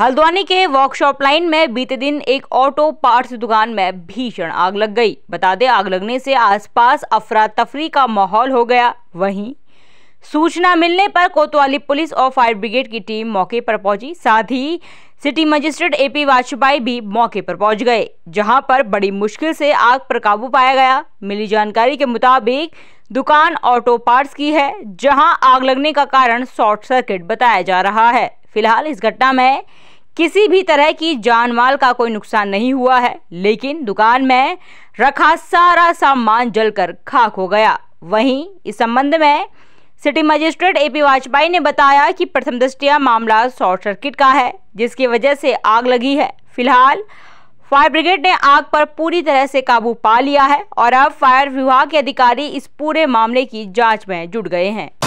हल्द्वानी के workshop line में बीते दिन एक ऑटो पार्ट्स दुकान में भीषण आग लग गई बता दें आग लगने से आसपास अफरा तफरी का माहौल हो गया वहीं सूचना मिलने पर कोतवाली पुलिस और फायर ब्रिगेड की टीम मौके पर पहुंची साथ ही सिटी मजिस्ट्रेट एपी वाजपेयी भी मौके पर पहुंच गए जहां पर बड़ी मुश्किल से आग पर काबू पाया गया मिली जानकारी के मुताबिक दुकान ऑटो पार्ट्स की है जहां आग लगने का कारण शॉर्ट सर्किट बताया जा रहा है फिलहाल इस घटना में किसी भी तरह की जान माल का कोई नुकसान नहीं हुआ है लेकिन दुकान में रखा सारा सामान जलकर खाक हो गया वहीं इस संबंध में city magistrate A P Vajpayee ने बताया कि प्रथम दृष्टिया मामला शॉर्ट सर्किट का है जिसकी वजह से आग लगी है फिलहाल फायर ब्रिगेड ने आग पर पूरी तरह से काबू पा लिया है और अब फायर विभाग के अधिकारी इस पूरे मामले की जांच में जुट गए हैं